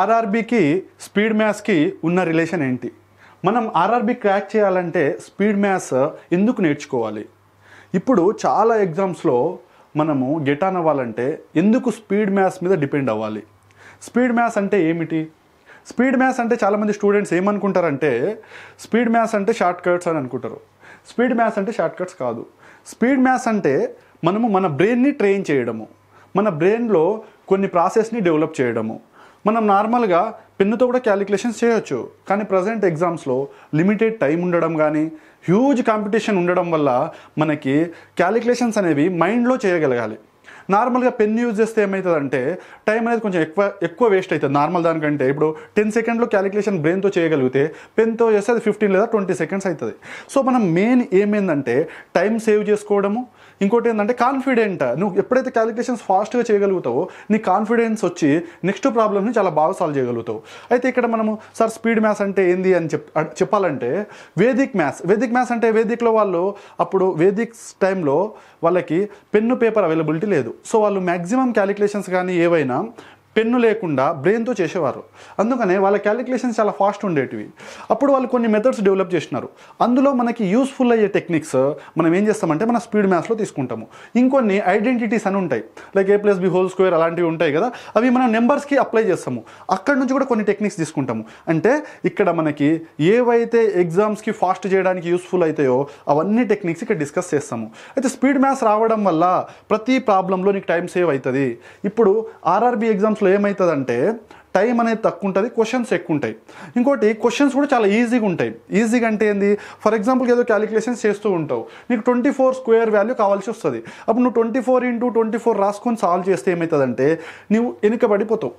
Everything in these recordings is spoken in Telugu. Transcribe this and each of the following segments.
ఆర్ఆర్బికి స్పీడ్ మ్యాథ్స్కి ఉన్న రిలేషన్ ఏంటి మనం ఆర్ఆర్బి క్రాక్ చేయాలంటే స్పీడ్ మ్యాథ్స్ ఎందుకు నేర్చుకోవాలి ఇప్పుడు చాలా ఎగ్జామ్స్లో మనము గెట్ ఆన్ అవ్వాలంటే ఎందుకు స్పీడ్ మ్యాథ్స్ మీద డిపెండ్ అవ్వాలి స్పీడ్ మ్యాథ్స్ అంటే ఏమిటి స్పీడ్ మ్యాథ్స్ అంటే చాలామంది స్టూడెంట్స్ ఏమనుకుంటారంటే స్పీడ్ మ్యాథ్స్ అంటే షార్ట్ కట్స్ అని అనుకుంటారు స్పీడ్ మ్యాథ్స్ అంటే షార్ట్ కట్స్ కాదు స్పీడ్ మ్యాథ్స్ అంటే మనము మన బ్రెయిన్ని ట్రైన్ చేయడము మన బ్రెయిన్లో కొన్ని ప్రాసెస్ని డెవలప్ చేయడము మనం నార్మల్గా పెన్నుతో కూడా క్యాలిక్యులేషన్స్ చేయొచ్చు కానీ ప్రజెంట్ ఎగ్జామ్స్లో లిమిటెడ్ టైం ఉండడం కానీ హ్యూజ్ కాంపిటీషన్ ఉండడం వల్ల మనకి క్యాలిక్యులేషన్స్ అనేవి మైండ్లో చేయగలగాలి నార్మల్గా పెన్ యూజ్ చేస్తే ఏమవుతుందంటే టైం అనేది కొంచెం ఎక్కువ ఎక్కువ వేస్ట్ అవుతుంది నార్మల్ దానికంటే ఇప్పుడు టెన్ సెకండ్లో క్యాలిక్యులేషన్ బ్రెయిన్తో చేయగలిగితే పెన్తో చేస్తే అది ఫిఫ్టీన్ లేదా ట్వంటీ సెకండ్స్ అవుతుంది సో మనం మెయిన్ ఏమైందంటే టైం సేవ్ చేసుకోవడము ఇంకోటి ఏంటంటే కాన్ఫిడెంట్ నువ్వు ఎప్పుడైతే క్యాలిక్యులేషన్స్ ఫాస్ట్గా చేయగలుగుతావో నీ కాన్ఫిడెన్స్ వచ్చి నెక్స్ట్ ప్రాబ్లమ్ని చాలా బాగా సాల్వ్ చేయగలుగుతావు అయితే ఇక్కడ మనము సార్ స్పీడ్ మ్యాథ్స్ అంటే ఏంది అని చెప్ చెప్పాలంటే వేదిక్ మ్యాథ్స్ వేదిక్ మ్యాథ్స్ అంటే వేదిక్లో వాళ్ళు అప్పుడు వేదిక్ టైంలో వాళ్ళకి పెన్ను పేపర్ అవైలబిలిటీ లేదు సో వాళ్ళు మ్యాక్సిమం క్యాలిక్యులేషన్స్ కానీ ఏవైనా పెన్ను లేకుండా బ్రెయిన్తో చేసేవారు అందుకనే వాళ్ళ క్యాలిక్యులేషన్స్ చాలా ఫాస్ట్ ఉండేటివి అప్పుడు వాళ్ళు కొన్ని మెథడ్స్ డెవలప్ చేసినారు అందులో మనకి యూస్ఫుల్ అయ్యే టెక్నిక్స్ మనం ఏం చేస్తామంటే మన స్పీడ్ మ్యాథ్స్లో తీసుకుంటాము ఇంకొన్ని ఐడెంటిటీస్ అని ఉంటాయి like a plus b whole square అలాంటివి ఉంటాయి కదా అవి మనం నెంబర్స్కి అప్లై చేస్తాము అక్కడ నుంచి కూడా కొన్ని టెక్నిక్స్ తీసుకుంటాము అంటే ఇక్కడ మనకి ఏవైతే ఎగ్జామ్స్కి ఫాస్ట్ చేయడానికి యూస్ఫుల్ అవుతాయో అవన్నీ టెక్నిక్స్ ఇక్కడ డిస్కస్ చేస్తాము అయితే స్పీడ్ మ్యాథ్స్ రావడం వల్ల ప్రతి ప్రాబ్లంలో నీకు టైం సేవ్ అవుతుంది ఇప్పుడు ఆర్ఆర్బీ ఎగ్జామ్స్ ఎగ్జామ్స్లో ఏమవుతుందంటే టైం అనేది తక్కువ ఉంటుంది క్వశ్చన్స్ ఎక్కువ ఉంటాయి ఇంకోటి క్వశ్చన్స్ కూడా చాలా ఈజీగా ఉంటాయి ఈజీగా అంటే ఏంది ఫర్ ఎగ్జాంపుల్ ఏదో క్యాలిక్యులేషన్స్ చేస్తూ ఉంటావు నీకు ట్వంటీ ఫోర్ స్క్వేర్ వాల్యూ కావాల్సి వస్తుంది అప్పుడు నువ్వు twenty four into twenty four రాసుకొని సాల్వ్ చేస్తే ఏమవుతుందంటే నువ్వు వెనుకబడిపోతావు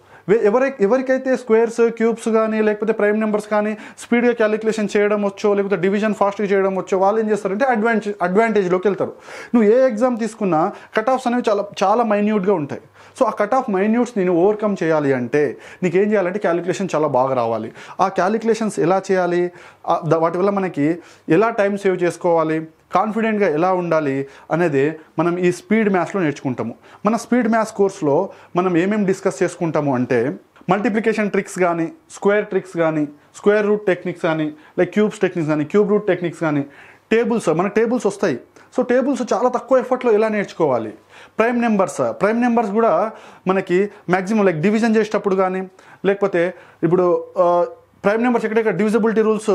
ఎవరై ఎవరికైతే స్క్వేర్స్ క్యూబ్స్ కానీ లేకపోతే ప్రైమ్ నెంబర్స్ కానీ స్పీడ్గా క్యాలిక్యులేషన్ చేయడం వచ్చో లేకపోతే డివిజన్ ఫాస్ట్గా చేయడం వచ్చో వాళ్ళు ఏం చేస్తారంటే అడ్వాంటేజ్ అడ్వాంటేజ్లోకి వెళ్తారు నువ్వు ఏ ఎగ్జామ్ తీసుకున్నా కట్ ఆఫ్స్ అనేవి చాలా చాలా మైన్యూట్గా ఉంటాయి సో ఆ కట్ ఆఫ్ మైన్యూట్స్ నేను ఓవర్కమ్ చేయాలి అంటే నీకు ఏం చేయాలంటే క్యాలిక్యులేషన్ చాలా బాగా రావాలి ఆ క్యాలిక్యులేషన్స్ ఎలా చేయాలి వాటి వల్ల మనకి ఎలా టైం సేవ్ చేసుకోవాలి కాన్ఫిడెంట్గా ఎలా ఉండాలి అనేది మనం ఈ స్పీడ్ మ్యాథ్స్లో నేర్చుకుంటాము మన స్పీడ్ మ్యాథ్స్ కోర్స్లో మనం ఏమేమి డిస్కస్ చేసుకుంటాము అంటే మల్టిప్లికేషన్ ట్రిక్స్ కానీ స్క్వేర్ ట్రిక్స్ కానీ స్క్వేర్ రూట్ టెక్నిక్స్ కానీ లైక్ క్యూబ్స్ టెక్నిక్స్ కానీ క్యూబ్ రూట్ టెక్నిక్స్ కానీ టేబుల్స్ మన టేబుల్స్ వస్తాయి సో టేబుల్స్ చాలా తక్కువ ఎఫర్ట్లో ఎలా నేర్చుకోవాలి ప్రైమ్ నెంబర్స్ ప్రైమ్ నెంబర్స్ కూడా మనకి మ్యాక్సిమం లైక్ డివిజన్ చేసేటప్పుడు కానీ లేకపోతే ఇప్పుడు ప్రైమ్ నెంబర్స్ ఎక్కడెక్కడ డివిజబిలిటీ రూల్స్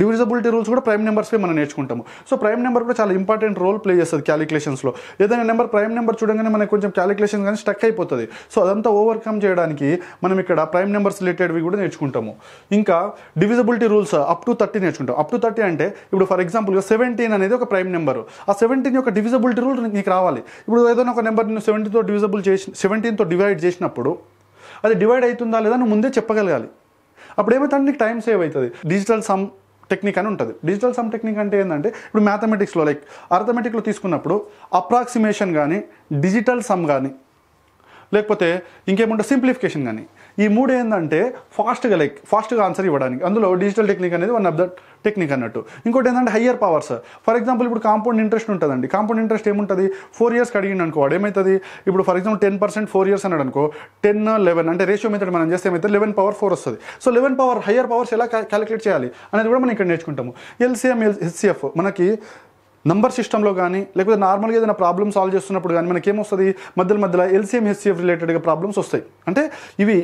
డివిజబిలిటీ రూల్స్ కూడా ప్రైమ్ నెంబర్స్పై మనం నేర్చుకుంటాము సో ప్రైమ్ నెంబర్ కూడా చాలా ఇంపార్టెంట్ రోల్ ప్లే చేస్తుంది క్యాలిక్యులేషన్స్లో ఏదైనా నెంబర్ ప్రైమ్ నెంబర్ చూడగానే మనకు కొంచెం క్యాలిక్యులేషన్ కానీ స్టక్ అయిపోతుంది సో అదంతా ఓవర్కమ్ చేయడానికి మనం ఇక్కడ ప్రైమ్ నెంబర్స్ రిలేటెడ్వి కూడా నేర్చుకుంటాము ఇంకా divisibility rules up to thirty నేర్చుకుంటాం అప్ టు థర్టీ అంటే ఇప్పుడు ఫర్ ఎగ్జాంపుల్గా సెవెంటీన్ అనేది ఒక ప్రైమ్ నెంబర్ ఆ సెవెంటీన్ యొక్క డివిజబిలిటీ రూల్ నీకు రావాలి ఇప్పుడు ఏదైనా ఒక నెంబర్ నువ్వు సెవెంటీతో డివిజబుల్ చేసి సెవెంటీన్తో డివైడ్ చేసినప్పుడు అది డివైడ్ అవుతుందా లేదా నువ్వు ముందే చెప్పగలగాలి అప్పుడు ఏమవుతుంది నీకు టైం సేవ్ అవుతుంది డిజిటల్ సమ్ టెక్నిక్ అని ఉంటుంది డిజిటల్ సమ్ టెక్నిక్ అంటే ఏంటంటే ఇప్పుడు మ్యాథమెటిక్స్లో లైక్ అర్థమెటిక్లో తీసుకున్నప్పుడు అప్రాక్సిమేషన్ కానీ డిజిటల్ సమ్ కానీ లేకపోతే ఇంకేముంటే సింప్లిఫికేషన్ కానీ ఈ మూడు ఏంటంటే ఫాస్ట్గా లైక్ ఫాస్ట్గా ఆన్సర్ ఇవ్వడానికి అందులో డిజిటల్ టెక్నిక్ అనేది వన్ ఆఫ్ ద టెక్నిక్ అన్నట్టు ఇంకోటి ఏంటంటే హయ్యర్ పవర్స్ ఫర్ ఎగ్జాంపుల్ ఇప్పుడు కాంపౌండ్ ఇంట్రెస్ట్ ఉంటుందండి కాంపౌండ్ ఇంట్రెస్ట్ ఏముంటుంది ఫోర్ ఇయర్స్ అడిగింది అనుకో వాడు ఏమవుతుంది ఇప్పుడు for example ten percent four years అన్నాడు అనుకో టెన్ లెవెన్ అంటే రేషియో మెథడ్ మనం చేస్తే ఏమైతే లెవెన్ పవర్ ఫోర్ వస్తుంది so eleven power higher powers ఎలా క్యాలిక్యులేట్ చేయాలి అనేది కూడా మనం ఇక్కడ నేర్చుకుంటాము ఎల్సీఎం ఎల్ హెచ్సిఎఫ్ మనకి నంబర్ సిస్టంలో కానీ లేకపోతే నార్మల్గా ఏదైనా ప్రాబ్లమ్ సాల్వ్ చేస్తున్నప్పుడు కానీ మనకి ఏమొస్తుంది మధ్యలో మధ్యలో ఎల్సీఎం హెచ్సిఎఫ్ రిలేటెడ్గా ప్రాబ్లమ్స్ వస్తాయి అంటే ఇవి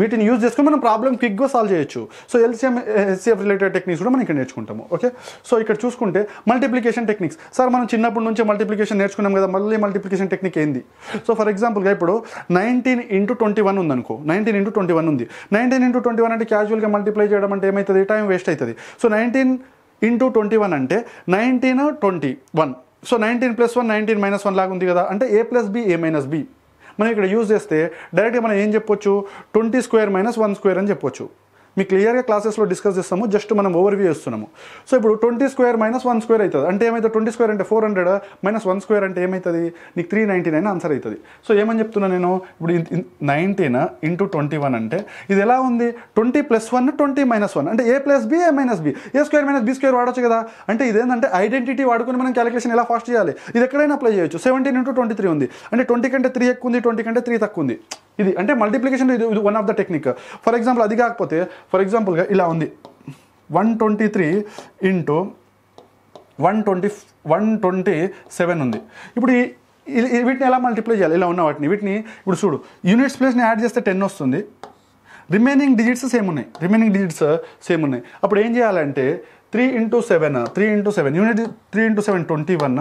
వీటిని యూజ్ చేసుకొని మనం ప్రాబ్లం క్విక్గా సాల్వ్ చేయొచ్చు so LCM SCF related techniques కూడా మనం ఇక్కడ నేర్చుకుంటాము ఓకే సో ఇక్కడ చూసుకుంటే మల్టిప్లికేషన్ టెక్నిక్స్ సార్ మనం చిన్నప్పటి నుంచి మల్టిప్లికేషన్ నేర్చుకున్నాం కదా మళ్ళీ మల్టిప్లికేషన్ టెక్నిక్ ఏంది సో ఫర్ ఎగ్జాంపుల్గా ఇప్పుడు నైన్టీన్ ఇంటూ ట్వంటీ వన్ ఉందనుకో నైన్టీన్ ఇంటూ ట్వంటీ వన్ ఉంది నైన్టీన్ ఇంటూ ట్వంటీ వన్ అంటే క్యాజువల్గా మల్టిప్లై చేయడం అంటే ఏమవుతుంది టైం వేస్ట్ అవుతుంది so nineteen into twenty one అంటే nineteen twenty one so nineteen plus one nineteen minus one లాగా ఉంది కదా అంటే a plus b a minus b మనం ఇక్కడ యూజ్ చేస్తే డైరెక్ట్గా మనం ఏం చెప్పొచ్చు twenty square minus one square అని చెప్పొచ్చు మీకు క్లియర్గా క్లాసెస్లో డిస్కస్ చేస్తాము జస్ట్ మనం ఓవర్వ్యూ చేస్తున్నాము సో ఇప్పుడు twenty square minus one square అవుతుంది అంటే ఏమైతే ట్వంటీ స్క్వేర్ అంటే four hundred minus one square అంటే ఏమవుతుంది నీకు త్రీ నైంటీ నైన్ ఆన్సర్ అవుతుంది సో ఏమని చెప్తున్నా నేను ఇప్పుడు నైన్టీన్ ఇంటూ ట్వంటీ వన్ అంటే ఇది ఎలా ఉంది twenty plus one twenty minus one అంటే a plus b a minus b a square minus b square వాడచ్చు కదా అంటే ఇదేంటంటే ఐడెంటిటీ వాడుకుని మనం క్యాలిక్యులేషన్ ఎలా ఫాస్ట్ చేయాలి ఇది ఎక్కడైనా అప్లై చేయొచ్చు సెవెంటీన్ ఇంటూ ట్వంటీ త్రీ ఉంది అంటే ట్వంటీ కంటే త్రీ ఎక్కువ ఉంది ట్వంటీ కంటే త్రీ తక్కువ ఉంది ఇది అంటే మల్టిప్లికేషన్ ఇది one of the technique for example అది కాకపోతే ఫర్ ఎగ్జాంపుల్గా ఇలా ఉంది one twenty three into one twenty one twenty seven ఉంది ఇప్పుడు ఈ వీటిని ఎలా మల్టిప్లై చేయాలి ఇలా ఉన్న వాటిని వీటిని ఇప్పుడు చూడు యూనిట్స్ ప్లేస్ని యాడ్ చేస్తే టెన్ వస్తుంది రిమైనింగ్ డిజిట్స్ సేమ్ ఉన్నాయి రిమైనింగ్ డిజిట్స్ సేమ్ ఉన్నాయి అప్పుడు ఏం చేయాలంటే three into seven three into seven unit three into seven twenty one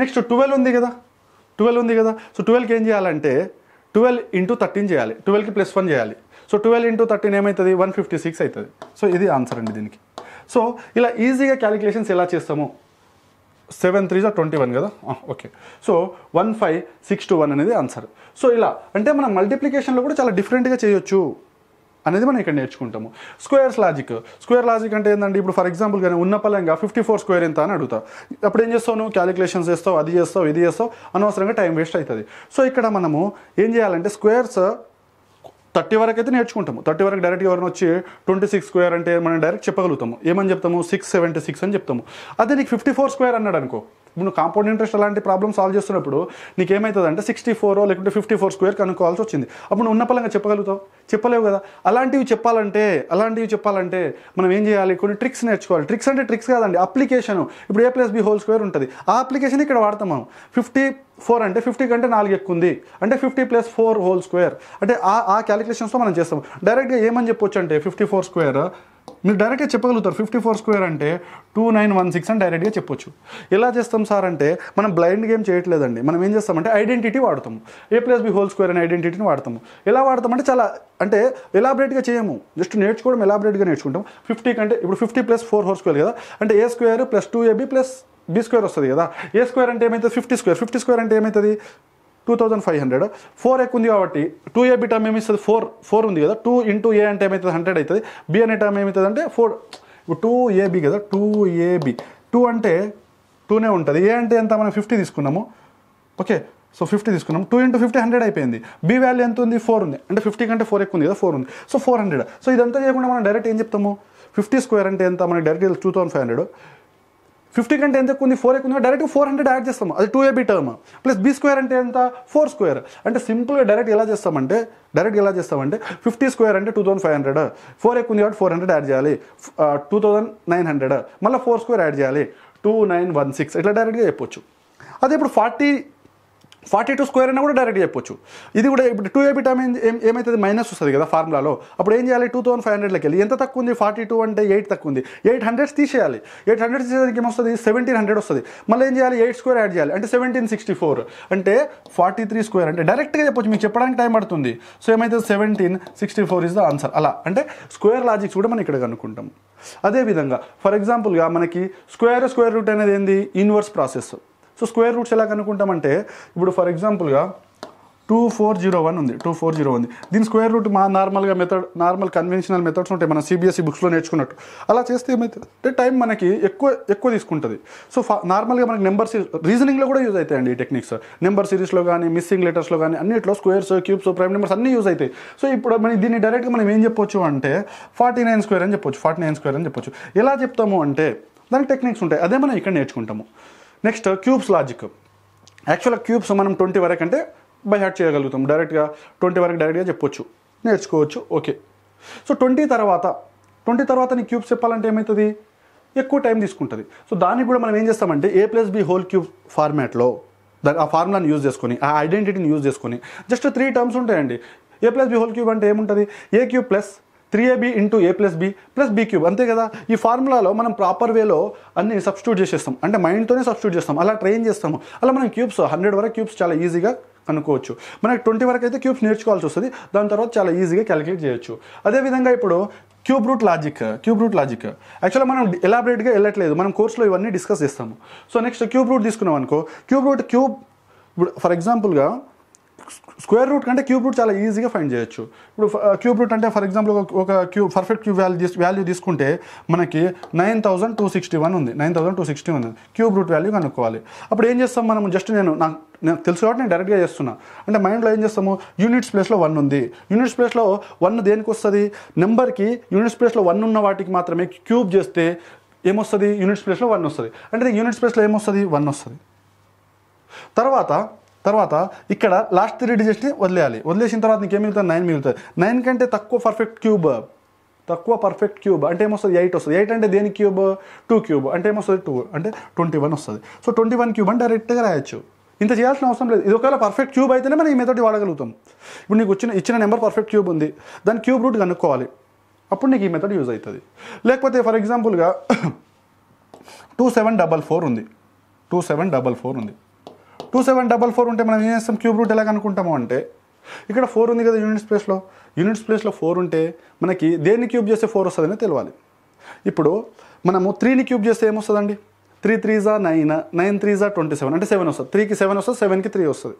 next twelve ఉంది కదా ట్వెల్వ్ ఉంది కదా సో ట్వెల్వ్కి ఏం చేయాలంటే ట్వెల్వ్ ఇంటూ థర్టీన్ చేయాలి ట్వెల్వ్కి ప్లస్ వన్ చేయాలి సో ట్వెల్వ్ ఇంటూ థర్టీన్ ఏమవుతుంది వన్ ఫిఫ్టీ సిక్స్ అవుతుంది సో ఇది ఆన్సర్ అండి దీనికి సో ఇలా ఈజీగా క్యాలిక్యులేషన్స్ ఎలా చేస్తాము సెవెన్ త్రీ జా ట్వంటీ వన్ కదా okay so one five six two one అనేది ఆన్సర్ సో ఇలా అంటే మనం మల్టిప్లికేషన్లో కూడా చాలా డిఫరెంట్గా చేయొచ్చు అనేది మనం ఇక్కడ నేర్చుకుంటాము స్క్వేర్స్ లాజిక్ స్క్వేర్ లాజిక్ అంటే ఏంటంటే ఇప్పుడు ఫర్ ఎగ్జాంపుల్ కానీ ఉన్న పలంగా ఫిఫ్టీ ఫోర్ స్క్వేర్ ఎంత అని అడుగుతావు అప్పుడు ఏం చేస్తావు నువ్వు క్యాలిక్యులేషన్స్ చేస్తావు అది చేస్తావు ఇది చేస్తావు అనవసరంగా టైం వేస్ట్ అవుతుంది సో ఇక్కడ మనము ఏం చేయాలంటే స్క్వేర్స్ థర్టీ వరకు అయితే నేర్చుకుంటాము థర్టీ వరకు డైరెక్ట్ ఎవరైనా వచ్చి ట్వంటీ సిక్స్ స్క్వేర్ అంటే మనం డైరెక్ట్ చెప్పగలుగుతాము ఏమని చెప్తాము సిక్స్ సెవెంటీ సిక్స్ అని చెప్తాము అదే నీకు ఫిఫ్టీ ఫోర్ స్క్వేర్ అన్నాడు అనుకో ఇప్పుడు కాంపౌండ్ ఇంట్రెస్ట్ అలాంటి ప్రాబ్లమ్ సాల్వ్ చేస్తున్నప్పుడు ఏమవుతుంది అంటే సిక్స్టీ ఫోర్ లేకుంటే ఫిఫ్టీ ఫోర్ స్క్వేర్ కనుక్కోవాల్సి వచ్చింది అప్పుడు ఉన్న పలంగా చెప్పగలుగుతావు చెప్పలేవు కదా అలాంటివి చెప్పాలంటే అలాంటివి చెప్పాలంటే మనం ఏం చేయాలి కొన్ని ట్రిక్స్ నేర్చుకోవాలి ట్రిక్స్ అంటే ట్రిక్స్ కాదండి అప్లికేషన్ ఇప్పుడు a plus b whole square ఉంటుంది ఆ అప్లికేషన్ ఇక్కడ వాడతాం మనం ఫిఫ్టీ ఫోర్ అంటే ఫిఫ్టీ కంటే నాలుగు ఎక్కువ ఉంది అంటే fifty plus four whole square అంటే ఆ ఆ మనం చేస్తాం డైరెక్ట్గా ఏమని చెప్పొచ్చు అంటే ఫిఫ్టీ ఫోర్ స్క్వేర్ మీరు డైరెక్ట్గా చెప్పగలుగుతారు ఫిఫ్టీ ఫోర్ స్క్వేర్ అంటే టూ నైన్ వన్ సిక్స్ అని డైరెక్ట్గా చెప్పొచ్చు ఎలా చేస్తాం సార్ అంటే మనం బ్లైండ్ గేమ్ చేయట్లేదండి మనం ఏం చేస్తామంటే ఐడెంటిటీ వాడతాము a plus b whole square అనే ఐడెంటిటీని వాడతాము ఎలా వాడతామంటే చాలా అంటే ఎలాబరేట్గా చేయము జస్ట్ నేర్చుకోవడం ఎలాబరేట్గా నేర్చుకుంటాం ఫిఫ్టీ కంటే ఇప్పుడు fifty plus four whole square కదా అంటే a square plus two ab plus b square వస్తుంది కదా ఏ స్క్వేర్ అంటే ఏమవుతుంది ఫిఫ్టీ స్క్వేర్ ఫిఫ్టీ స్క్వేర్ అంటే ఏమవుతుంది two thousand five hundred four ఎక్కువ ఉంది కాబట్టి టూ ఏ బి టర్మ్ ఏమిస్తుంది ఫోర్ ఫోర్ ఉంది కదా టూ ఇంటూ ఏ అంటే ఏమవుతుంది హండ్రెడ్ అవుతుంది బి అనే టర్మ్ ఏమవుతుంది అంటే ఫోర్ ఇప్పుడు టూ ఏబి కదా టూ ఏబి టూ అంటే టూనే ఉంటుంది ఏ అంటే ఎంత మనం ఫిఫ్టీ తీసుకున్నాము ఓకే సో ఫిఫ్టీ తీసుకున్నాం టూ ఇంటూ ఫిఫ్టీ హండ్రెడ్ అయిపోయింది బి వాల్యూ ఎంత ఉంది ఫోర్ ఉంది అంటే ఫిఫ్టీ కంటే ఫోర్ ఎక్కువ ఉంది కదా ఫోర్ ఉంది సో ఫోర్ హండ్రెడ్ సో ఇదంతా చేయకుండా మనం డైరెక్ట్ ఏం చెప్తాము ఫిఫ్టీ స్క్వేర్ అంటే ఎంత మనకి direct two thousand five hundred fifty కంటే ఎంత ఎక్కువ ఉంది ఫోర్ ఎక్కువ ఉంది డైరెక్ట్ ఫోర్ హండ్రెడ్ యాడ్ చేస్తాము అది two ab term plus b square అంటే ఎంత ఫోర్ స్క్వేర్ అంటే సింపుల్గా డైరెక్ట్ ఎలా చేస్తామంటే డైరెక్ట్ ఎలా చేస్తామంటే ఫిఫ్టీ స్క్వేర్ అంటే two thousand five hundred four ఎక్కువ ఉంది కాబట్టి ఫోర్ హండ్రెడ్ యాడ్ చేయాలి టూ థౌసండ్ నైన్ హండ్రెడ్ మళ్ళీ ఫోర్ స్క్వేర్ యాడ్ చేయాలి టూ నైన్ వన్ సిక్స్ ఇట్లా డైరెక్ట్గా చెప్పొచ్చు అదే ఇప్పుడు ఫార్టీ ఫార్టీ టూ స్క్వేర్ అయినా కూడా డైరెక్ట్ చెప్పొచ్చు ఇది కూడా ఇప్పుడు టూ ఏబిటా ఏమైతే మైనస్ వస్తుంది కదా ఫార్ములాలో అప్పుడు ఏం చేయాలి టూ థౌసండ్ ఫైవ్ హండ్రెడ్కి వెళ్ళి ఎంత తక్కువ ఉంది ఫార్టీ టూ అంటే ఎయిట్ తక్కువ ఉంది ఎయిట్ హండ్రెడ్స్ తీసేయాలి ఎయిట్ హండ్రెడ్స్ తీసేదానికి ఏమొస్తుంది సెవెంటీన్ హండ్రెడ్ వస్తుంది మళ్ళీ ఏం చేయాలి ఎయిట్ స్క్వేర్ యాడ్ చేయాలి అంటే సెవెంటీన్ సిక్స్టీ ఫోర్ అంటే ఫార్టీ త్రీ స్క్వేర్ అంటే డైరెక్ట్గా చెప్పొచ్చు మీకు చెప్పడానికి టైం పడుతుంది సో ఏమైతే seventeen sixty four is the answer అలా అంటే స్క్వేర్ లాజిక్స్ కూడా మనం ఇక్కడ కనుక్కుంటాం అదేవిధంగా ఫర్ ఎగ్జాంపుల్గా మనకి స్క్వేర్ స్క్వేర్ రూట్ అనేది ఏంది inverse process so square roots ఎలా కనుక్కుంటామంటే ఇప్పుడు ఫర్ ఎగ్జాంపుల్గా టూ ఫోర్ జీరో వన్ ఉంది టూ ఫోర్ జీరో ఉంది దీని స్క్వేర్ రూట్ మా నార్మల్గా మెథడ్ నార్మల్ కన్వెన్షనల్ మెథడ్స్ ఉంటాయి మన సిబిఎస్ఈ e బుక్స్లో నేర్చుకున్నట్టు అలా చేస్తే ఏమైతే టైం మనకి ఎక్కువ ఎక్కువ తీసుకుంటుంది సో నార్మల్గా మనకి నెంబర్ సిరీస్ రీజనింగ్లో కూడా యూజ్ అవుతాయండి ఈ టెక్నిక్స్ నెంబర్ సిరీస్లో కానీ మిస్సింగ్ లెటర్స్లో కానీ అన్నిట్లో స్క్వేర్స్ క్యూబ్స్ ప్రైమ్ నెంబర్స్ అన్నీ యూజ్ అవుతాయి సో ఇప్పుడు మనం దీన్ని డైరెక్ట్గా మనం ఏం చెప్పొచ్చు అంటే ఫార్టీ నైన్ స్క్వేర్ అని చెప్పొచ్చు ఫార్టీ నైన్ స్క్వేర్ అని చెప్పొచ్చు ఎలా చెప్తాము అంటే దానికి టెక్నిక్స్ ఉంటాయి అదే మనం ఇక్కడ నేర్చుకుంటాము నెక్స్ట్ క్యూబ్స్ లాజిక్ యాక్చువల్గా క్యూబ్స్ మనం ట్వంటీ వరకు అంటే బై హార్ట్ చేయగలుగుతాం డైరెక్ట్గా ట్వంటీ వరకు డైరెక్ట్గా చెప్పొచ్చు నేర్చుకోవచ్చు ఓకే సో ట్వంటీ తర్వాత ట్వంటీ తర్వాత నీ క్యూబ్స్ చెప్పాలంటే ఏమవుతుంది ఎక్కువ టైం తీసుకుంటుంది సో దానికి కూడా మనం ఏం చేస్తామంటే a plus b whole cube ఫార్మాట్లో దాని ఆ ఫార్ములాని యూజ్ చేసుకొని ఆ ఐడెంటిటీని యూజ్ చేసుకొని జస్ట్ త్రీ టర్మ్స్ ఉంటాయండి a plus b whole cube అంటే ఏముంటుంది a cube plus three ab into a plus b plus b cube అంతే కదా ఈ ఫార్ములాలో మనం ప్రాపర్ వేలో అన్ని సబ్స్టిట్యూట్ చేసేస్తాం అంటే మైండ్తోనే సబ్స్టిట్యూట్ చేస్తాం అలా ట్రైన్ చేస్తాము అలా మనం క్యూబ్స్ హండ్రెడ్ వరకు క్యూబ్స్ చాలా ఈజీగా కనుక్కోవచ్చు మనకి ట్వంటీ వరకు అయితే క్యూబ్స్ నేర్చుకోవాల్సి వస్తుంది దాని తర్వాత చాలా ఈజీగా క్యాలిక్యులేట్ చేయొచ్చు అదేవిధంగా ఇప్పుడు cube root logic cube root logic యాక్చువల్గా మనం ఎలాబరేట్గా వెళ్ళట్లేదు మనం కోర్సులో ఇవన్నీ డిస్కస్ చేస్తాము సో నెక్స్ట్ క్యూబ్ రూట్ తీసుకున్నాం అనుకో క్యూబ్ రూట్ క్యూబ్ ఫర్ ఎగ్జాంపుల్గా స్క్వేర్ రూట్ కంటే క్యూబ్ రూట్ చాలా ఈజీగా ఫైండ్ చేయొచ్చు ఇప్పుడు క్యూబ్ రూట్ అంటే ఫర్ ఎగ్జాంపుల్ ఒక cube perfect cube value value తీసుకుంటే మనకి nine thousand two sixty one ఉంది నైన్ థౌసండ్ టూ సిక్స్టీ ఉంది క్యూబ్ రూట్ వాల్యూ కనుక్కోవాలి అప్పుడు ఏం చేస్తాం మనం జస్ట్ నేను నాకు నేను తెలుసు కాబట్టి నేను డైరెక్ట్గా చేస్తున్నా అంటే మైండ్లో ఏం చేస్తాము యూనిట్స్ ప్లేస్లో వన్ ఉంది యూనిట్స్ ప్లేస్లో వన్ దేనికి వస్తుంది నెంబర్కి యూనిట్స్ ప్లేస్లో వన్ ఉన్న వాటికి మాత్రమే క్యూబ్ చేస్తే ఏమొస్తుంది యూనిట్స్ ప్లేస్లో వన్ వస్తుంది అంటే యూనిట్స్ ప్లేస్లో ఏమొస్తుంది వన్ వస్తుంది తర్వాత తర్వాత ఇక్కడ లాస్ట్ త్రీ డిజిట్స్ని వదిలేయాలి వదిలేసిన తర్వాత నీకు ఏం మిగులుతుంది నైన్ మిగులుతుంది నైన్ కంటే తక్కువ పర్ఫెక్ట్ క్యూబ్ తక్కువ పర్ఫెక్ట్ క్యూబ్ అంటే ఏమొస్తుంది ఎయిట్ వస్తుంది ఎయిట్ అంటే దేని క్యూబ్ టూ క్యూబ్ అంటే ఏమొస్తుంది టూ అంటే ట్వంటీ వన్ వస్తుంది సో ట్వంటీ వన్ క్యూబ్ అని డైరెక్ట్గా రాయొచ్చు ఇంత చేయాల్సిన అవసరం లేదు ఇది ఒకవేళ పర్ఫెక్ట్ క్యూబ్ అయితేనే మనం ఈ మెథడ్ వాడగలుగుతాం ఇప్పుడు నీకు వచ్చిన ఇచ్చిన నెంబర్ పర్ఫెక్ట్ క్యూబ్ ఉంది దాని క్యూబ్ రూట్ కనుక్కోవాలి అప్పుడు నీకు ఈ మెథడ్ యూజ్ అవుతుంది లేకపోతే ఫర్ ఎగ్జాంపుల్గా టూ సెవెన్ డబల్ ఫోర్ ఉంది టూ సెవెన్ డబల్ ఫోర్ ఉంది టూ సెవెన్ డబల్ ఫోర్ ఉంటే మనం ఏం చేస్తాం క్యూబ్ రూట్ ఎలా అనుకుంటాము అంటే ఇక్కడ ఫోర్ ఉంది కదా యూనిట్స్ ప్లేస్లో యూనిట్స్ ప్లేస్లో ఫోర్ ఉంటే మనకి దేన్ని క్యూబ్ చేస్తే ఫోర్ వస్తుందని తెలియాలి ఇప్పుడు మనము త్రీని క్యూబ్ చేస్తే ఏమొస్తుందండి త్రీ త్రీ జా నైన్ నైన్ త్రీ జా ట్వంటీ సెవెన్ అంటే సెవెన్ వస్తుంది త్రీకి సెవెన్ వస్తుంది సెవెన్కి త్రీ వస్తుంది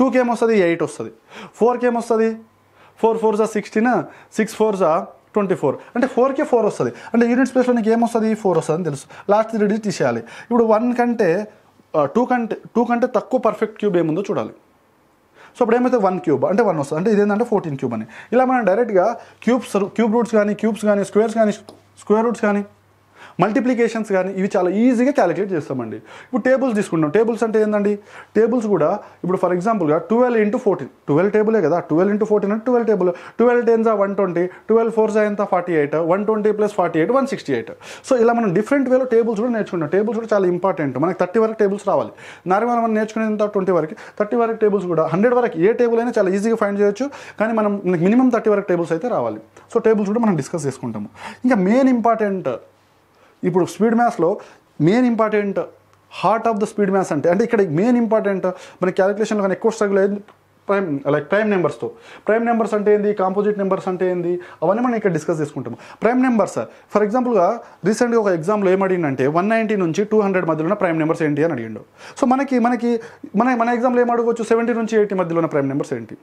టూకి ఏమొస్తుంది ఎయిట్ వస్తుంది ఫోర్కి ఏమొస్తుంది ఫోర్ ఫోర్ జా సిక్స్టీన్ సిక్స్ ఫోర్ జా ట్వంటీ ఫోర్ అంటే ఫోర్కే ఫోర్ వస్తుంది అంటే యూనిట్ స్పేస్లో నీకు ఏమొస్తుంది ఫోర్ వస్తుంది అని తెలుసు లాస్ట్ త్రీ డిజిట్ తీసేయాలి ఇప్పుడు వన్ కంటే టూ కంటే టూ కంటే తక్కువ పర్ఫెక్ట్ క్యూబ్ ఏముందో చూడాలి సో అప్పుడు ఏమైతే వన్ క్యూబ్ అంటే వన్ వస్తుంది అంటే ఇదేంటంటే ఫోర్టీన్ క్యూబ్ అని ఇలా మనం డైరెక్ట్గా క్యూబ్స్ క్యూబ్ రూట్స్ కానీ క్యూబ్స్ కానీ స్క్వేర్స్ కానీ స్క్వేర్ రూట్స్ కానీ మల్టిప్లికేషన్స్ కానీ ఇవి చాలా ఈజీగా క్యాలిక్యులేట్ చేస్తామండి ఇప్పుడు టేబుల్స్ తీసుకుంటాం టేబుల్స్ అంటే ఏంటండి టేబుల్స్ కూడా ఇప్పుడు ఫర్ ఎగ్జాంపుల్గా ట్వెల్వ్ ఇంటూ ఫోర్టీన్ ట్వెల్వ్ టేబులే కదా ట్వెల్వ్ ఇంటూ ఫోర్టీన్ అంటే ట్వెల్వ్ టేబుల్ ట్వెల్వ్ టెన్సా వన్ ట్వంటీ ట్వెల్వ్ ఫోర్స్ ఎంత forty eight one twenty plus forty eight one sixty eight so ఇలా మనం డిఫరెంట్ వేలో టేబుల్స్ కూడా నేర్చుకుంటాం టేబుల్స్ కూడా చాలా ఇంపార్టెంట్ మనకి థర్టీ వరకు టేబుల్స్ రావాలి నార్మల్ మనం నేర్చుకునేంత ట్వంటీ వరకు థర్టీ వరకు టేబుల్స్ కూడా హండ్రెడ్ వరకు ఏ టేబుల్ అయినా చాలా ఈజీగా ఫైండ్ చేయొచ్చు కానీ మనం మినిమం థర్టీ వరకు టేబుల్స్ అయితే రావాలి సో టేబుల్స్ కూడా మనం డిస్కస్ చేసుకుంటాము ఇంకా మెయిన్ ఇంపార్టెంట్ ఇప్పుడు స్పీడ్ మ్యాథ్స్లో main important heart of the speed maths అంటే అంటే ఇక్కడ మెయిన్ ఇంపార్టెంట్ మన క్యాలిక్యులేషన్లో కానీ ఎక్కువ స్ట్రగుల్ అయింది ప్రైమ్ లైక్ ప్రైమ్ నెంబర్స్తో ప్రైమ్ నెంబర్స్ అంటే ఏంది కాంపోజిట్ నెంబర్స్ అంటే ఏంది అవన్నీ మనం ఇక్కడ డిస్కస్ చేసుకుంటాం ప్రైమ్ నెంబర్స్ ఫర్ ఎగ్జాంపుల్గా రీసెంట్గా ఒక ఎగ్జామ్లో ఏమడిగిందంటే వన్ నైంటీ నుంచి టూ హండ్రెడ్ మధ్యలో ఉన్న ప్రైమ్ నెంబర్స్ ఏంటి అని అడిగిండు సో మనకి మనకి మన మన ఎగ్జామ్లో ఏం అడగవచ్చు సెవెంటీ నుంచి ఎయిటీ మధ్యలో ఉన్న ప్రైమ్ నెంబర్స్ ఏంటి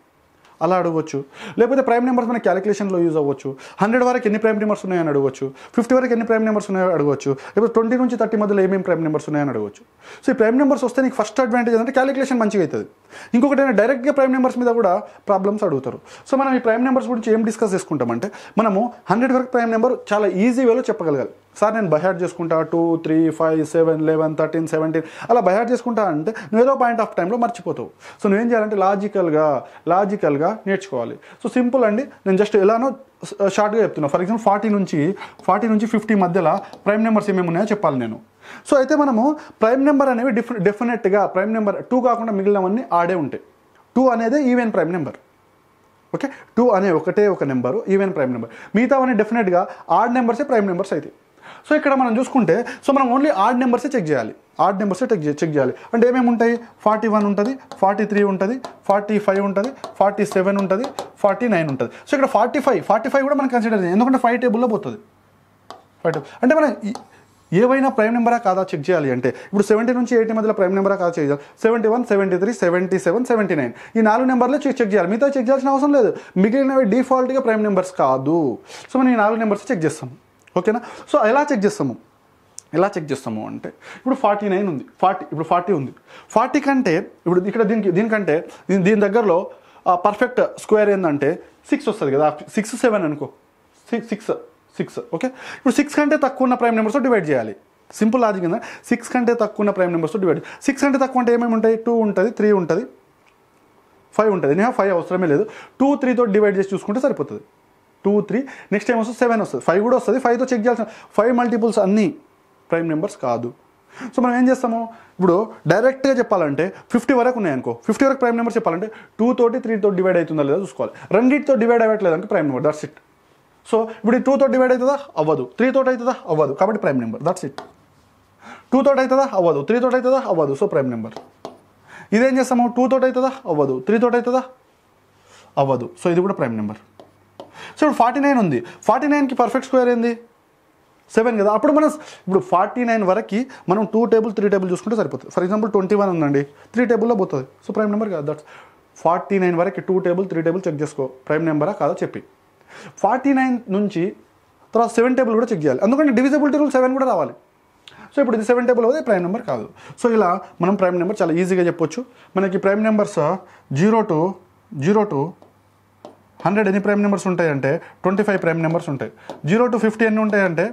అలా అడగవచ్చు లేకపోతే ప్రైమ్ నెంబర్స్ మన క్యాలిక్యులేషన్లో యూజ్ అవ్వచ్చు హండ్రెడ్ వరకు ఎన్ని ప్రైమ్ నెంబర్స్ ఉన్నాయని అడగవచ్చు ఫిఫ్టీ వరకు ఎన్ని ప్రైమ్ నెంబర్స్ ఉన్నాయో అడగవచ్చు లేకపోతే ట్వంటీ నుంచి థర్టీ మధ్యలో ఏమేమి ప్రైమ్ నెంబర్స్ ఉన్నాయని అడగవచ్చు సో ఈ ప్రైమ్ నెంబర్స్ వస్తే నీకు ఫస్ట్ అడ్వాంటేజ్ అంటే క్యాలిక్యులేషన్ మంచిగా అవుతుంది ఇంకొకటి డైరెక్ట్గా ప్రైమ్ నెంబర్స్ మీద కూడా ప్రాబ్లమ్స్ అడుగుతారు సో మనం ఈ ప్రైమ్ నెంబర్స్ గురించి ఏం డిస్కస్ చేసుకుంటామంటే మనము హండ్రెడ్ వరకు ప్రైమ్ నెంబర్ చాలా ఈజీ వేలో చెప్పగలగాలి సార్ నేను బయట చేసుకుంటా two three five seven eleven thirteen seventeen అలా బయట చేసుకుంటా అంటే నువ్వు ఏదో పాయింట్ ఆఫ్ టైంలో మర్చిపోతావు సో నువ్వేం చేయాలంటే లాజికల్గా లాజికల్గా నేర్చుకోవాలి సో సింపుల్ అండి నేను జస్ట్ ఎలానో షార్ట్గా చెప్తున్నా ఫర్ ఎగ్జాంపుల్ ఫార్టీ నుంచి ఫార్టీ నుంచి ఫిఫ్టీ మధ్యలో ప్రైమ్ నెంబర్స్ ఏమేమి ఉన్నాయో చెప్పాలి నేను సో అయితే మనము ప్రైమ్ నెంబర్ అనేవి డిఫ డెఫినెట్గా ప్రైమ్ నెంబర్ టూ కాకుండా మిగిలినవన్నీ ఆడే ఉంటాయి టూ అనేది even prime number okay two అనే ఒకటే ఒక నెంబరు ఈవెన్ ప్రైమ్ నెంబర్ మిగతావన్నీ డెఫినెట్గా ఆడ్ నెంబర్సే ప్రైమ్ నెంబర్స్ అయితే సో ఇక్కడ మనం చూసుకుంటే సో మనం ఓన్లీ ఆర్డ్ నెంబర్సే చెక్ చేయాలి ఆర్డ్ నెంబర్సే చెక్ చెక్ చేయాలి అంటే ఏమేమి ఉంటాయి ఫార్టీ వన్ ఉంటుంది ఫార్టీ త్రీ ఉంటుంది ఫార్టీ ఫైవ్ ఉంటుంది ఫార్టీ సెవెన్ ఉంటుంది ఫార్టీ నైన్ ఉంటుంది సో ఇక్కడ ఫార్టీ ఫైవ్ ఫార్టీ ఫైవ్ కూడా మనం కన్సిడర్ చేయాలి ఎందుకంటే ఫైవ్ టేబుల్లో పోతుంది ఫైవ్ టేబుల్ అంటే మనం ఏవైనా ప్రైమ్ నెంబరా కాదా చెక్ చేయాలి అంటే ఇప్పుడు సెవెంటీ నుంచి ఎయిటీ మధ్యలో ప్రైమ్ నెంబరా కాదా చెక్ చేయాలి seventy one seventy three seventy seven seventy nine ఈ నాలుగు నెంబర్లో చెక్ చెక్ చేయాలి మీతో చెక్ చేయాల్సిన అవసరం లేదు మిగిలినవి డిఫాల్ట్గా ప్రైమ్ నెంబర్స్ కాదు సో మనం ఈ నాలుగు నెంబర్స్ చెక్ చేస్తాం ఓకేనా సో ఎలా చెక్ చేస్తాము ఎలా చెక్ చేస్తాము అంటే ఇప్పుడు ఫార్టీ నైన్ ఉంది ఫార్టీ ఇప్పుడు ఫార్టీ ఉంది ఫార్టీ కంటే ఇప్పుడు ఇక్కడ దీనికి దీనికంటే దీని దగ్గరలో పర్ఫెక్ట్ స్క్వేర్ ఏంటంటే సిక్స్ వస్తుంది కదా సిక్స్ సెవెన్ అనుకో సిక్స్ సిక్స్ సిక్స్ ఓకే ఇప్పుడు సిక్స్ కంటే తక్కువ ఉన్న ప్రైమ్ నెంబర్స్తో డివైడ్ చేయాలి సింపుల్ లాజిక్ కింద సిక్స్ కంటే తక్కువ ఉన్న ప్రైమ్ నెంబర్స్తో డివైడ్ సిక్స్ కంటే తక్కువ అంటే ఏమేమి ఉంటాయి టూ ఉంటుంది త్రీ ఉంటుంది ఫైవ్ ఉంటుంది నేను ఫైవ్ అవసరమే లేదు టూ త్రీతో డివైడ్ చేసి చూసుకుంటే సరిపోతుంది టూ త్రీ నెక్స్ట్ టైం వస్తుంది సెవెన్ వస్తుంది ఫైవ్ కూడా వస్తుంది ఫైవ్తో చెక్ చేయాల్సిన ఫైవ్ మల్టిపుల్స్ అన్నీ ప్రైమ్ నెంబర్స్ కాదు సో మనం ఏం చేస్తాము ఇప్పుడు డైరెక్ట్గా చెప్పాలంటే ఫిఫ్టీ వరకు ఉన్నాయనుకో ఫిఫ్టీ వరకు ప్రైమ్ నెంబర్ చెప్పాలంటే టూ తోటి త్రీ డివైడ్ అవుతుందా లేదా చూసుకోవాలి రెండింటితో డివైడ్ అవ్వట్లేదు అనుకో prime number that's it so ఇప్పుడు టూ టూతో డివైడ్ అవుతుందా అవ్వదు త్రీ తోటి అవుతుందా అవ్వదు కాబట్టి prime number that's it two తోటి అవుతుందా అవ్వదు త్రీ తోటి అవుతుందా అవ్వదు సో ప్రైమ్ నెంబర్ ఇదేం చేస్తాము టూ తోటి అవుతుందా అవ్వదు త్రీ తోటి అవుతుందా అవ్వదు సో ఇది కూడా ప్రైమ్ నెంబర్ సో ఇప్పుడు ఫార్టీ నైన్ ఉంది ఫార్టీ నైన్కి పర్ఫెక్ట్ స్క్వేర్ ఏంది సెవెన్ కదా అప్పుడు మనం ఇప్పుడు ఫార్టీ నైన్ వరకు మనం టూ టేబుల్ త్రీ టేబుల్ చూసుకుంటే సరిపోతుంది ఫర్ ఎగ్జాంపుల్ ట్వంటీ వన్ ఉందండి త్రీ టేబుల్లో పోతుంది సో ప్రైమ్ నెంబర్ కాదు దట్స్ ఫార్టీ నైన్ వరకు two table three table check చేసుకో ప్రైమ్ నెంబరా కాదో చెప్పి ఫార్టీ నైన్ నుంచి తర్వాత సెవెన్ టేబుల్ కూడా చెక్ చేయాలి ఎందుకంటే డివిజబిలిటీ టేబుల్ సెవెన్ కూడా రావాలి సో ఇప్పుడు ఇది సెవెన్ టేబుల్ అవుతుంది ప్రైమ్ నెంబర్ కాదు సో ఇలా మనం ప్రైమ్ నెంబర్ చాలా ఈజీగా చెప్పొచ్చు మనకి prime numbers zero to zero to hundred ఎన్ని ప్రైమ్ నెంబర్స్ ఉంటాయంటే ట్వంటీ ఫైవ్ ప్రైమ్ నెంబర్స్ ఉంటాయి జీరో టు ఫిఫ్టీ ఎన్ని ఉంటాయంటే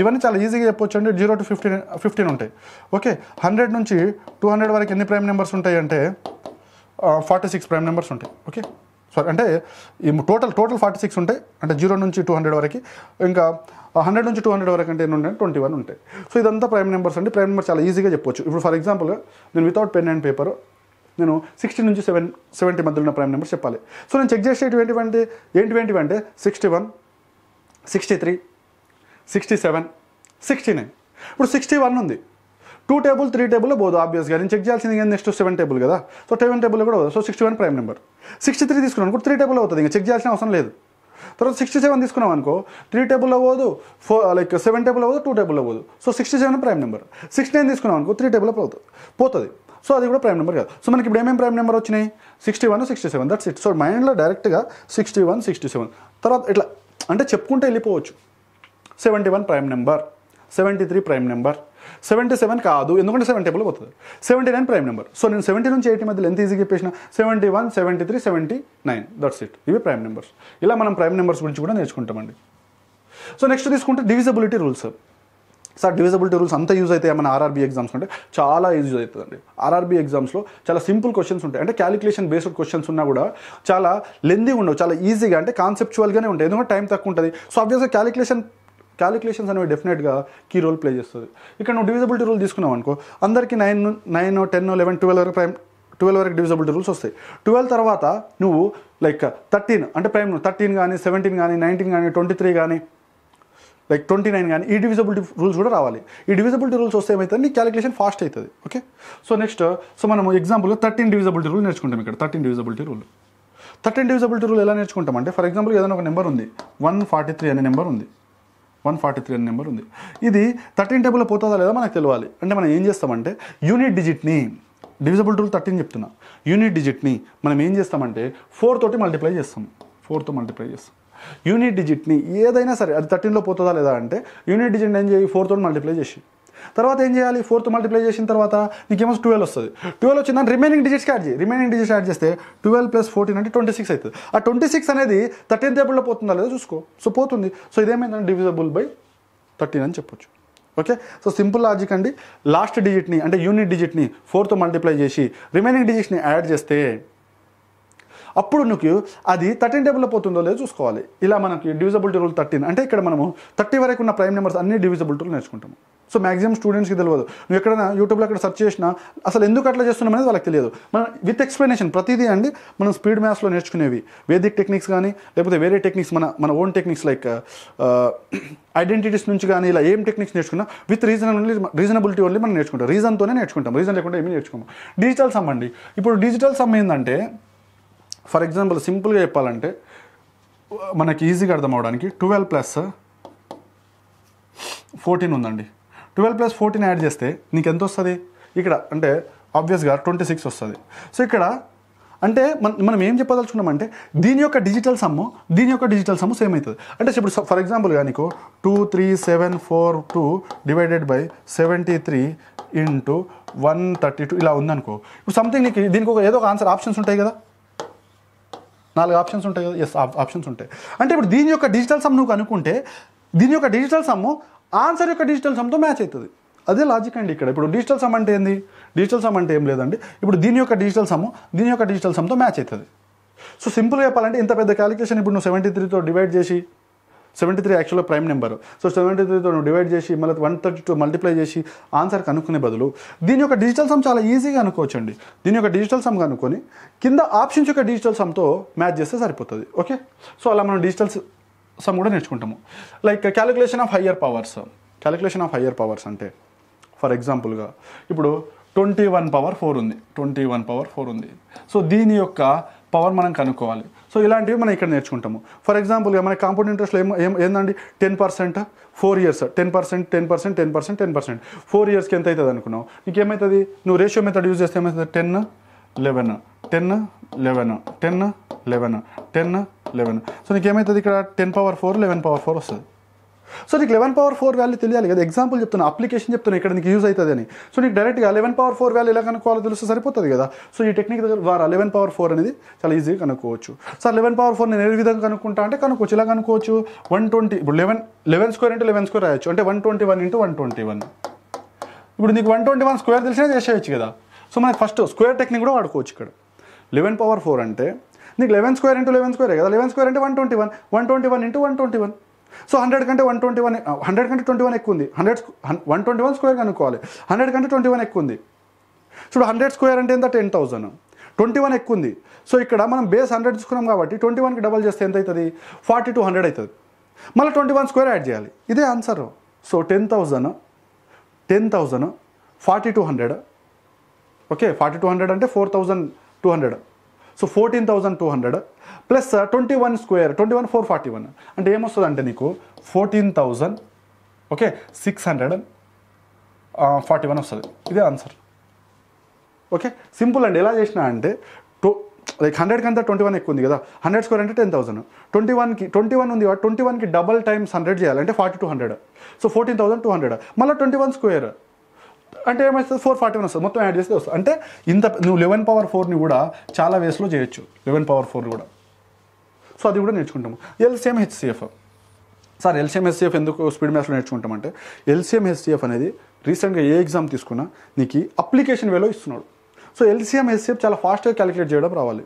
ఇవన్నీ చాలా ఈజీగా చెప్పొచ్చు అండి జీరో టు ఫిఫ్టీన్ ఫిఫ్టీన్ ఉంటాయి ఓకే హండ్రెడ్ నుంచి టూ హండ్రెడ్ వరకు ఎన్ని ప్రైమ్ నెంబర్స్ ఉంటాయంటే ఫార్టీ సిక్స్ ప్రైమ్ నెంబర్స్ ఉంటాయి ఓకే సారీ అంటే ఈ టోటల్ టోటల్ ఫార్టీ సిక్స్ ఉంటాయి అంటే జీరో నుంచి టూ హండ్రెడ్ వరకు ఇంకా హండ్రెడ్ నుంచి టూ హండ్రెడ్ వరకు అంటే ఎన్ని ఉంటాయి ట్వంటీ వన్ ఉంటాయి సో ఇదంతా ప్రైమ్ నెంబర్స్ అండి ప్రైమ్ నెంబర్ చాలా ఈజీగా చెప్పొచ్చు ఇప్పుడు ఫర్ ఎగ్జాంపుల్ నేను వితౌట్ పెన్ అండ్ పేపర్ నేను సిక్స్టీ నుంచి సెవెన్ సెవెంటీ మధ్యలో ఉన్న ప్రైమ్ నెంబర్స్ చెప్పాలి సో నేను చెక్ చేసేటువంటివంటి ఏంటివేంటివి అంటే sixty one sixty three sixty seven sixty nine ఇప్పుడు సిక్స్టీ వన్ ఉంది టూ టేబుల్ త్రీ టేబుల్ పోదు ఆబ్వియస్గా నేను చెక్ చేయాల్సింది ఏం నెక్స్ట్ సెవెన్ టేబుల్ కదా సో టెవెన్ టేబుల్ కూడా పోదు so sixty one prime number sixty three తీసుకున్నాను త్రీ టేబుల్ అవుతుంది ఇంకా చెక్ చేయాల్సిన అవసరం లేదు తర్వాత సిక్స్టీ సెవెన్ తీసుకున్నాం అనుకో త్రీ టేబుల్ అవ్వదు ఫోర్ లైక్ సెవెన్ టేబుల్ అవ్వదు టూ టేబుల్ అవ్వదు so sixty seven prime number sixty nine తీసుకున్నాం అనుకో త్రీ టేబుల్ అవుతుంది పోతుంది సో అది కూడా ప్రైమ్ నెంబర్ కాదు సో మనకి ఇప్పుడు ఏమేమి ప్రైమ్ నెంబర్ వచ్చినాయి sixty one sixty seven that's it so మైండ్లో డైరెక్ట్గా సిక్స్టీ వన్ సిక్స్టీ సెవెన్ తర్వాత ఇట్లా అంటే చెప్పుకుంటే వెళ్ళిపోవచ్చు seventy one prime number seventy three prime number seventy seven కాదు ఎందుకంటే సెవెన్ టేబుల్ పోతుంది seventy nine prime number so నేను సెవెంటీ నుంచి ఎయిటీ మధ్యలో ఎంత ఈజీగా చెప్పేసిన seventy one seventy three seventy nine that's it ఇవి ప్రైమ్ నెంబర్స్ ఇలా మనం ప్రైమ్ నెంబర్స్ గురించి కూడా నేర్చుకుంటామండి సో నెక్స్ట్ తీసుకుంటే divisibility rules sir divisibility rules అంత యూజ్ అవుతాయి మన ఆర్ఆర్బీ ఎగ్జామ్స్ అంటే చాలా యూజ్ అవుతుందండి ఆర్ఆర్బీ ఎగ్జామ్స్లో చాలా సింపుల్ క్వశ్చన్స్ ఉంటాయి అంటే క్యాలిక్యులేషన్ బేస్డ్ క్వశ్చన్స్ ఉన్నా కూడా చాలా లెందీ ఉండవు చాలా ఈజీగా అంటే కాన్సెప్చువల్గానే ఉంటాయి ఎందుకంటే టైం తక్కువ ఉంటుంది సో ఆబ్వియస్గా క్యాలిక్యులేషన్ క్యాలిక్యులేషన్స్ అనేవి డెఫినెట్గా కీ రోల్ ప్లే చేస్తుంది ఇక్కడ నువ్వు డివిజబిలిటీ రూల్ తీసుకున్నావు అనుకో అందరికీ nine nine ten eleven twelve వరకు ప్రైమ్ ట్వెల్వ్ వరకు డివిజబిలిటీ రూల్స్ వస్తాయి ట్వెల్వ్ తర్వాత నువ్వు లైక్ థర్టీన్ అంటే ప్రైమ్ థర్టీన్ కానీ సెవెంటీన్ కానీ నైన్టీన్ కానీ ట్వంటీ త్రీ కానీ లైక్ ట్వంటీ నైన్ కానీ ఈ డివిజిబిలిటీ రూల్స్ కూడా రావాలి ఈ డివిజిబిలిటీ రూల్స్ వస్తే ఏమవుతుంది నీ క్యాలిక్యులేషన్ ఫాస్ట్ అవుతుంది ఓకే సో నెక్స్ట్ సో మనం ఎగ్జాంపుల్ థర్టీన్ డివిజిబిలిటీ రూల్ నేర్చుకుంటాం ఇక్కడ thirteen divisibility rule thirteen divisibility rule ఎలా నేర్చుకుంటాం అంటే ఫర్ ఎగ్జాంపుల్ ఏదైనా ఒక నెంబర్ ఉంది వన్ ఫార్టీ త్రీ అనే నెంబర్ ఉంది వన్ ఫార్టీ త్రీ అనే నెంబర్ ఉంది ఇది థర్టీన్ టేబుల్ పోతుందా లేదా మనకు తెలియాలి అంటే మనం ఏం చేస్తామంటే యూనిట్ డిజిట్ని డివిజిబుల్ రూల్ థర్టీన్ చెప్తున్నా యూనిట్ డిజిట్ని మనం ఏం చేస్తామంటే ఫోర్ తోటి మల్టిప్లై చేస్తాం ఫోర్తో మల్టిప్లై చేస్తాం యూనిట్ డిజిట్ని ఏదైనా సరే అది థర్టీన్లో పోతుందా లేదా అంటే యూనిట్ డిజిట్ ఏం చేయి ఫోర్త్ మల్టిప్లై చేసి తర్వాత ఏం చేయాలి ఫోర్త్ మల్టిప్లై చేసిన తర్వాత ఏమో ట్వెల్వ్ వస్తుంది ట్వెల్వ్ వచ్చిందని రిమైనింగ్ డిజిట్స్ యాడ్ చేయి రిమైనింగ్ డిజిట్స్ యాడ్ చేస్తే ట్వెల్వ్ ప్లస్ ఫోర్టీన్ అంటే ట్వంటీ సిక్స్ అవుతుంది ఆ ట్వంటీ సిక్స్ అనేది థర్టీన్ టేబుల్లో పోతుందా లేదా చూసుకో సో పోతుంది సో ఇదేమైందంటే డివిజబుల్ బై థర్టీన్ అని చెప్పొచ్చు ఓకే సో సింపుల్ లాజిక్ అండి లాస్ట్ డిజిట్ని అంటే యూనిట్ డిజిట్ని ఫోర్త్ మల్టిప్లై చేసి రిమైనింగ్ డిజిట్ని యాడ్ చేస్తే అప్పుడు నీకు అది థర్టీన్ టేబుల్లో పోతుందో లేదో చూసుకోవాలి ఇలా మనకి డివిజబిలిటీ రూల్ థర్టీన్ అంటే ఇక్కడ మనము థర్టీ వరకు ఉన్న ప్రైమ్ నెంబర్స్ అన్ని డివిజబిలిటీ రూల్ నేర్చుకుంటాము సో మాక్సిమం స్టూడెంట్స్కి తెలియదు నువ్వు ఎక్కడైనా యూట్యూబ్లో అక్కడ సర్చ్ చేసినా అసలు ఎందుకు అట్లా చేస్తున్నాం అనేది వాళ్ళకి తెలియదు మనం విత్ ఎక్స్ప్లెనేషన్ ప్రతిదీ అండి మనం స్పీడ్ మ్యాథ్స్లో నేర్చుకునేవి వేదిక్ టెక్నిక్స్ కానీ లేకపోతే వేరే టెక్నిక్స్ మన మన ఓన్ టెక్నిక్స్ లైక్ ఐడెంటిటీస్ నుంచి కానీ ఇలా ఏం టెక్నిక్స్ నేర్చుకున్నా with reason only reasonability only మనం నేర్చుకుంటాం రీజన్తోనే నేర్చుకుంటాం రీజన్ లేకుండా ఏమీ నేర్చుకుంటాం డిజిటల్ సమ్ అండి ఇప్పుడు డిజిటల్ సమ్ ఏంటంటే ఫర్ ఎగ్జాంపుల్ సింపుల్గా చెప్పాలంటే మనకి ఈజీగా అర్థం అవడానికి ట్వెల్వ్ ప్లస్ ఫోర్టీన్ ఉందండి ట్వెల్వ్ ప్లస్ ఫోర్టీన్ యాడ్ చేస్తే నీకు ఎంత వస్తుంది ఇక్కడ అంటే ఆబ్వియస్గా ట్వంటీ సిక్స్ వస్తుంది సో ఇక్కడ అంటే మన మనం ఏం చెప్పదలుచుకున్నామంటే దీని యొక్క డిజిటల్ సమ్ము దీని యొక్క డిజిటల్ సమ్ము సేమ్ అవుతుంది అంటే ఇప్పుడు ఫర్ ఎగ్జాంపుల్గా నీకు two three seven four two divided by seventy three into one thirty two ఇలా ఉందనుకో ఇప్పుడు సంథింగ్ నీకు దీనికి ఒక ఏదో ఒక ఆన్సర్ ఆప్షన్స్ ఉంటాయి కదా నాలుగు ఆప్షన్స్ ఉంటాయి కదా ఎస్ ఆప్షన్స్ ఉంటాయి అంటే ఇప్పుడు దీని యొక్క డిజిటల్ సమ్ నువ్వు కనుక్కుంటే దీని యొక్క డిజిటల్ సమ్ ఆన్సర్ యొక్క డిజిటల్ సమ్తో మ్యాచ్ అవుతుంది అదే లాజిక్ అండి ఇక్కడ ఇప్పుడు డిజిటల్ సమ్ అంటే ఏంది డిజిటల్ సమ్ అంటే ఏం లేదండి ఇప్పుడు దీని యొక్క డిజిటల్ సమ్ దీని యొక్క డిజిటల్ సమ్తో మ్యాచ్ అవుతుంది సో సింపుల్గా చెప్పాలంటే ఇంత పెద్ద క్యాలిక్యులేషన్ ఇప్పుడు నువ్వు సెవెంటీ త్రీతో డివైడ్ చేసి సెవెంటీ త్రీ యాక్చువల్గా ప్రైమ్ నెంబర్ సో సెవెంటీ త్రీతో డివైడ్ చేసి మళ్ళీ వన్ థర్టీ టూ మల్టిప్లై చేసి ఆన్సర్ కనుక్కునే బదులు దీని యొక్క డిజిటల్ సమ్ చాలా ఈజీగా అనుకోవచ్చండి దీని యొక్క డిజిటల్ సమ్ కనుక్కొని కింద ఆప్షన్స్ యొక్క డిజిటల్ సమ్తో మ్యాచ్ చేస్తే సరిపోతుంది ఓకే సో అలా మనం డిజిటల్ సమ్ కూడా నేర్చుకుంటాము like calculation of higher powers calculation of higher powers అంటే ఫర్ ఎగ్జాంపుల్గా ఇప్పుడు ట్వంటీ వన్ పవర్ ఫోర్ ఉంది ట్వంటీ వన్ పవర్ ఫోర్ ఉంది సో దీని యొక్క పవర్ మనం కనుక్కోవాలి సో ఇలాంటివి మనం ఇక్కడ నేర్చుకుంటాము ఫర్ ఎగ్జాంపుల్గా మన కాంపౌండ్ ఇంట్రెస్ట్లో ఏం ఏం ఏందండి ten percent four years ten percent ten percent ten percent ten percent four ఇయర్స్కి ఎంత అవుతుంది అనుకున్నావు ఏమవుతుంది నువ్వు రేషియో మెథడ్ యూజ్ చేస్తే ఏమవుతుంది ten eleven ten eleven ten eleven ten eleven so ఏమవుతుంది ఇక్కడ ten power four eleven power four వస్తుంది సో నీకు లెవెన్ పవర్ ఫోర్ వాల్యూ తెలియాలి కదా ఎగ్జాంపుల్ చెప్తున్నా అప్లికేషన్ చెప్తున్నా ఇక్కడ నీకు యూజ్ అవుతుంది అని సో నీకు డైరెక్ట్గా లెవెన్ పవర్ ఫోర్ వాల్యూ ఎలా కనుక్కోవాలో తెలిస్తే సరిపోతుంది కదా సో ఈ టెక్నిక్ ద్వారా లెవెన్ పవర్ ఫోర్ అనేది చాలా ఈజీగా కనుక్కోవచ్చు సార్ లెవెన్ పవర్ ఫోర్ నేను ఏ విధంగా కనుక్కుంటా అంటే కనుక్కోవచ్చు ఇలా కనుక్కోవచ్చు వన్ ట్వంటీ ఇప్పుడు eleven eleven square into eleven square రాయొచ్చు అంటే one twenty one into one twenty one ఇప్పుడు నీకు వన్ ట్వంటీ వన్ స్క్వేర్ తెలిసినా చేసేయచ్చు కదా సో మనకి ఫస్ట్ స్క్వేర్ టెక్నిక్ కూడా వాడుకోవచ్చు ఇక్కడ లెవెన్ పవర్ ఫోర్ అంటే నీకు eleven square into eleven square కదా లెవెన్ స్క్వేర్ అంటే one twenty one one twenty one into one twenty one so hundred కంటే వన్ ట్వంటీ వన్ హండ్రెడ్ కంటే ట్వంటీ వన్ ఎక్కువ ఉంది hundred one twenty one square కనుక్కోవాలి హండ్రెడ్ కంటే ట్వంటీ వన్ ఎక్కువ ఉంది చూడు హండ్రెడ్ స్క్వేర్ అంటే ఎంత టెన్ థౌసండ్ ట్వంటీ వన్ ఎక్కువ ఉంది సో ఇక్కడ మనం బేస్ హండ్రెడ్ తీసుకున్నాం కాబట్టి ట్వంటీ వన్కి డబల్ చేస్తే ఎంత అవుతుంది ఫార్టీ టూ హండ్రెడ్ అవుతుంది మళ్ళీ ట్వంటీ వన్ స్క్వేర్ యాడ్ చేయాలి ఇదే answer so ten thousand ten thousand forty two hundred okay forty two hundred అంటే four thousand two hundred so fourteen thousand two hundred plus twenty one square twenty one four forty one అంటే ఏమొస్తుంది అంటే నీకు fourteen thousand okay six hundred forty one వస్తుంది ఇదే ఆన్సర్ ఓకే సింపుల్ అండి ఎలా చేసినా అంటే టూ లైక్ హండ్రెడ్ కంటే ట్వంటీ వన్ ఎక్కువ ఉంది కదా హండ్రెడ్ స్క్వేర్ అంటే టెన్ థౌసండ్ ట్వంటీ వన్కి ట్వంటీ వన్ ఉంది కాబట్టి ట్వంటీ వన్కి డబల్ టైమ్స్ హండ్రెడ్ చేయాలంటే forty two hundred so fourteen thousand two hundred మళ్ళీ ట్వంటీ వన్ స్క్వేర్ అంటే ఏమవుతుంది ఫోర్ ఫార్టీ వన్ వస్తుంది మొత్తం యాడ్ చేస్తే వస్తుంది అంటే ఇంత నువ్వు లెవెన్ పవర్ ఫోర్ని కూడా చాలా వేస్లో చేయొచ్చు లెవెన్ పవర్ ఫోర్ కూడా సో అది కూడా నేర్చుకుంటాము LCM HCF sir LCM HCF ఎందుకు స్పీడ్ మ్యాథ్స్లో నేర్చుకుంటామంటే ఎల్సిఎం హెచ్సిఎఫ్ అనేది రీసెంట్గా ఏ ఎగ్జామ్ తీసుకున్నా నీకు అప్లికేషన్ వేలో ఇస్తున్నాడు సో ఎల్సిఎం హెచ్సిఎఫ్ చాలా ఫాస్ట్గా క్యాలిక్యులేట్ చేయడం రావాలి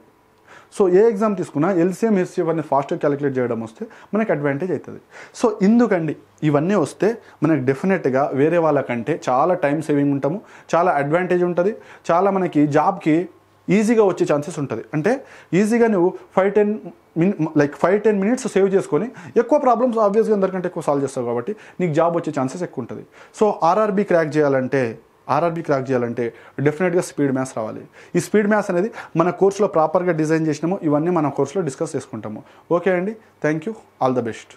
సో ఏ ఎగ్జామ్ తీసుకున్నా ఎల్సిఎం హెచ్సిఎఫ్ అనేది ఫాస్ట్గా క్యాలిక్యులేట్ చేయడం వస్తే మనకు అడ్వాంటేజ్ అవుతుంది సో ఎందుకండి ఇవన్నీ వస్తే మనకు డెఫినెట్గా వేరే వాళ్ళకంటే చాలా టైం సేవింగ్ ఉంటాము చాలా అడ్వాంటేజ్ ఉంటుంది చాలా మనకి జాబ్కి ఈజీగా వచ్చే ఛాన్సెస్ ఉంటుంది అంటే ఈజీగా నువ్వు five ten min like five ten minutes save చేసుకొని ఎక్కువ ప్రాబ్లమ్స్ ఆబ్వియస్గా అందరికంటే ఎక్కువ సాల్వ్ చేస్తావు కాబట్టి నీకు జాబ్ వచ్చే ఛాన్సెస్ ఎక్కువ ఉంటుంది సో ఆర్ఆర్బీ క్రాక్ చేయాలంటే ఆర్ఆర్బీ క్రాక్ చేయాలంటే డెఫినెట్గా స్పీడ్ మ్యాథ్స్ రావాలి ఈ స్పీడ్ మ్యాథ్స్ అనేది మన కోర్సులో ప్రాపర్గా డిజైన్ చేసినాము ఇవన్నీ మన కోర్సులో డిస్కస్ చేసుకుంటాము ఓకే అండి thank you all the best